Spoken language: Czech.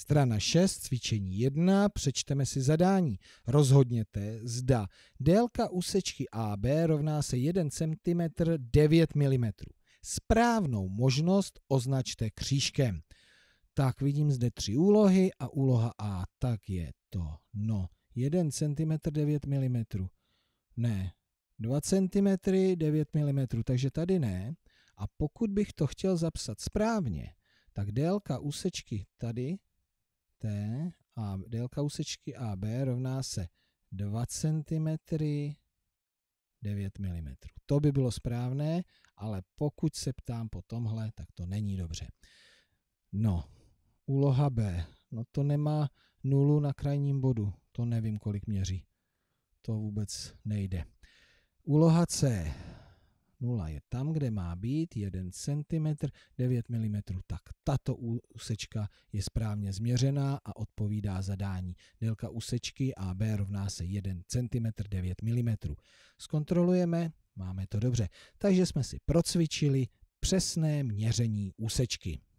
Strana 6, cvičení 1, přečteme si zadání. Rozhodněte, zda délka úsečky AB rovná se 1 cm 9 mm. Správnou možnost označte křížkem. Tak vidím zde tři úlohy a úloha A, tak je to. No, 1 cm 9 mm. Ne, 2 cm 9 mm, takže tady ne. A pokud bych to chtěl zapsat správně, tak délka úsečky tady T a délka úsečky AB rovná se 2 cm 9 mm. To by bylo správné, ale pokud se ptám po tomhle, tak to není dobře. No, úloha B. No to nemá nulu na krajním bodu. To nevím, kolik měří. To vůbec nejde. Úloha C. Nula je tam, kde má být, 1 cm, 9 mm, tak tato úsečka je správně změřená a odpovídá zadání. Délka úsečky AB rovná se 1 cm, 9 mm. Zkontrolujeme, máme to dobře. Takže jsme si procvičili přesné měření úsečky.